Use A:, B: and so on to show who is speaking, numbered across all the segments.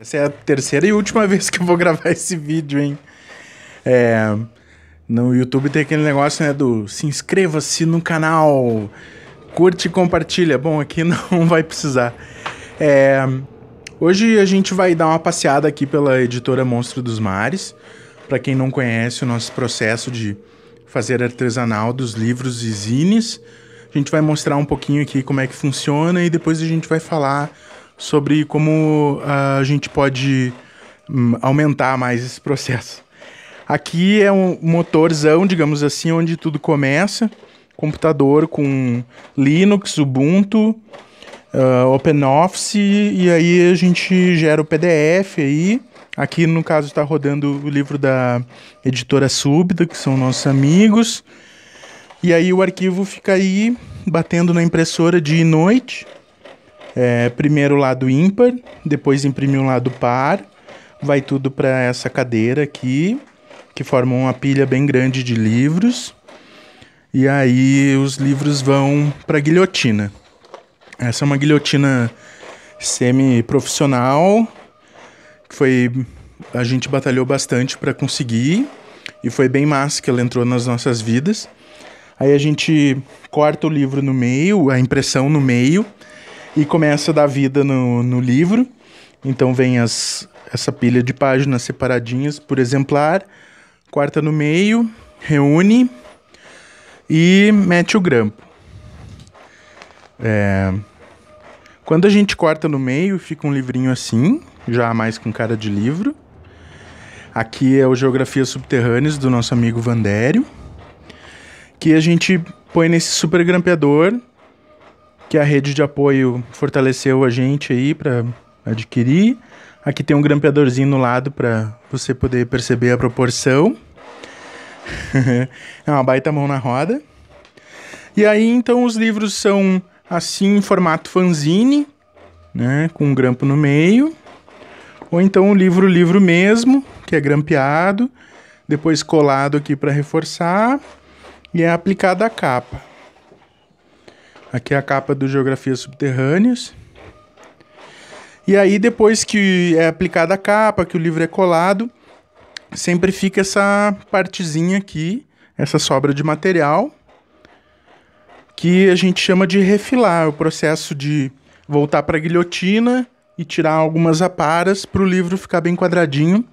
A: Essa é a terceira e última vez que eu vou gravar esse vídeo, hein? É, no YouTube tem aquele negócio, né, do se inscreva-se no canal, curte e compartilha. Bom, aqui não vai precisar. É, hoje a gente vai dar uma passeada aqui pela editora Monstro dos Mares. Para quem não conhece o nosso processo de fazer artesanal dos livros e zines, a gente vai mostrar um pouquinho aqui como é que funciona e depois a gente vai falar sobre como ah, a gente pode hum, aumentar mais esse processo. Aqui é um motorzão, digamos assim, onde tudo começa. Computador com Linux, Ubuntu, uh, ah, OpenOffice, e aí a gente gera o PDF aí. Aqui, no caso, está rodando o livro da editora Súbita, que são nossos amigos. E aí o arquivo fica aí, batendo na impressora dia e noite é, primeiro lado ímpar, depois imprime um lado par, vai tudo para essa cadeira aqui, que forma uma pilha bem grande de livros. E aí os livros vão para guilhotina. Essa é uma guilhotina semi-profissional que foi a gente batalhou bastante para conseguir e foi bem massa que ela entrou nas nossas vidas. Aí a gente corta o livro no meio, a impressão no meio, e começa a dar vida no, no livro. Então vem as, essa pilha de páginas separadinhas por exemplar, corta no meio, reúne e mete o grampo. É... Quando a gente corta no meio, fica um livrinho assim, já mais com cara de livro. Aqui é o Geografia Subterrâneas do nosso amigo Vandério, que a gente põe nesse super grampeador que a rede de apoio fortaleceu a gente aí para adquirir. Aqui tem um grampeadorzinho no lado para você poder perceber a proporção. é uma baita mão na roda. E aí, então, os livros são assim em formato fanzine, né, com um grampo no meio, ou então o livro livro mesmo, que é grampeado, depois colado aqui para reforçar e é aplicada a capa. Aqui é a capa do Geografias Subterrâneas. E aí, depois que é aplicada a capa, que o livro é colado, sempre fica essa partezinha aqui, essa sobra de material, que a gente chama de refilar, o processo de voltar para a guilhotina e tirar algumas aparas para o livro ficar bem quadradinho.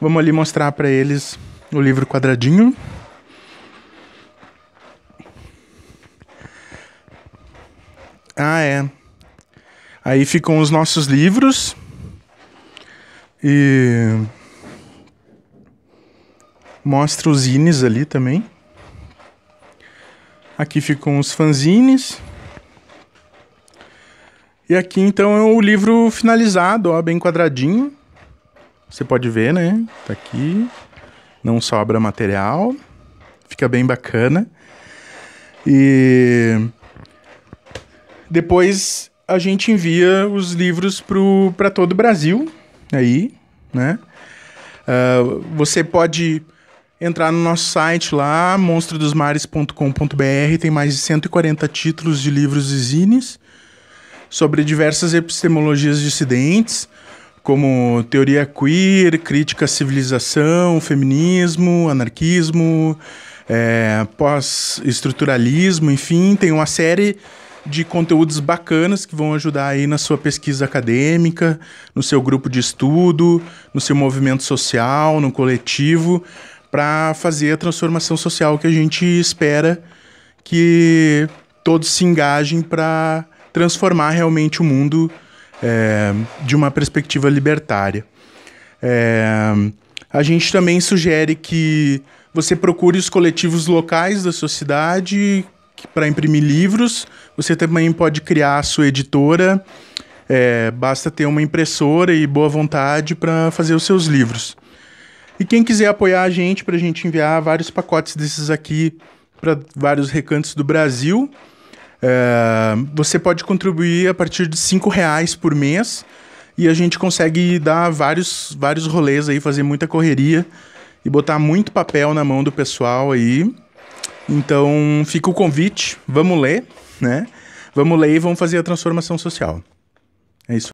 A: Vamos ali mostrar para eles o livro quadradinho. Ah, é. Aí ficam os nossos livros. E. Mostra os zines ali também. Aqui ficam os fanzines. E aqui então é o livro finalizado, ó, bem quadradinho. Você pode ver, né? Tá aqui. Não sobra material. Fica bem bacana. E depois a gente envia os livros para todo o Brasil, aí, né? Uh, você pode entrar no nosso site lá, monstrodosmares.com.br, tem mais de 140 títulos de livros e zines sobre diversas epistemologias dissidentes, como teoria queer, crítica à civilização, feminismo, anarquismo, é, pós-estruturalismo, enfim, tem uma série de conteúdos bacanas que vão ajudar aí na sua pesquisa acadêmica, no seu grupo de estudo, no seu movimento social, no coletivo, para fazer a transformação social que a gente espera que todos se engajem para transformar realmente o mundo é, de uma perspectiva libertária. É, a gente também sugere que você procure os coletivos locais da sua cidade para imprimir livros. Você também pode criar a sua editora. É, basta ter uma impressora e boa vontade para fazer os seus livros. E quem quiser apoiar a gente para a gente enviar vários pacotes desses aqui para vários recantos do Brasil, é, você pode contribuir a partir de cinco reais por mês e a gente consegue dar vários vários rolês aí, fazer muita correria e botar muito papel na mão do pessoal aí então, fica o convite, vamos ler, né? Vamos ler e vamos fazer a transformação social. É isso.